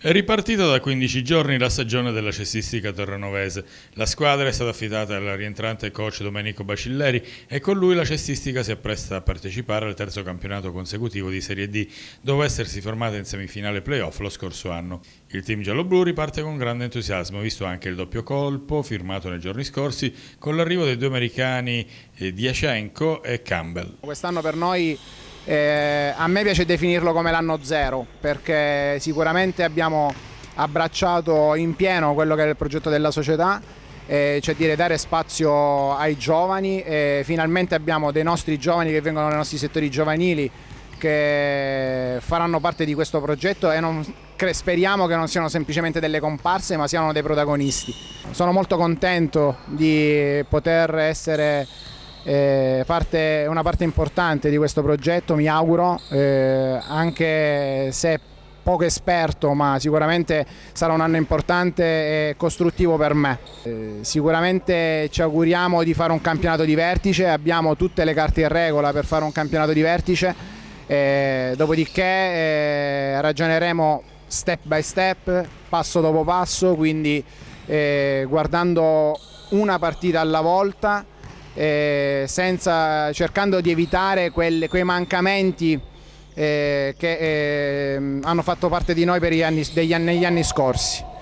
È ripartita da 15 giorni la stagione della cestistica terranovese. La squadra è stata affidata al rientrante coach Domenico Bacilleri e con lui la cestistica si appresta a partecipare al terzo campionato consecutivo di Serie D, dopo essersi formata in semifinale playoff lo scorso anno. Il team gialloblu riparte con grande entusiasmo, visto anche il doppio colpo firmato nei giorni scorsi con l'arrivo dei due americani eh, Diacenco e Campbell. Quest'anno per noi eh, a me piace definirlo come l'anno zero perché sicuramente abbiamo abbracciato in pieno quello che era il progetto della società, eh, cioè dire dare spazio ai giovani e finalmente abbiamo dei nostri giovani che vengono dai nostri settori giovanili che faranno parte di questo progetto e non, speriamo che non siano semplicemente delle comparse ma siano dei protagonisti. Sono molto contento di poter essere eh, parte, una parte importante di questo progetto, mi auguro, eh, anche se poco esperto ma sicuramente sarà un anno importante e costruttivo per me. Eh, sicuramente ci auguriamo di fare un campionato di vertice, abbiamo tutte le carte in regola per fare un campionato di vertice, eh, dopodiché eh, ragioneremo step by step, passo dopo passo, quindi eh, guardando una partita alla volta eh, senza, cercando di evitare quelle, quei mancamenti eh, che eh, hanno fatto parte di noi anni, degli, negli anni scorsi.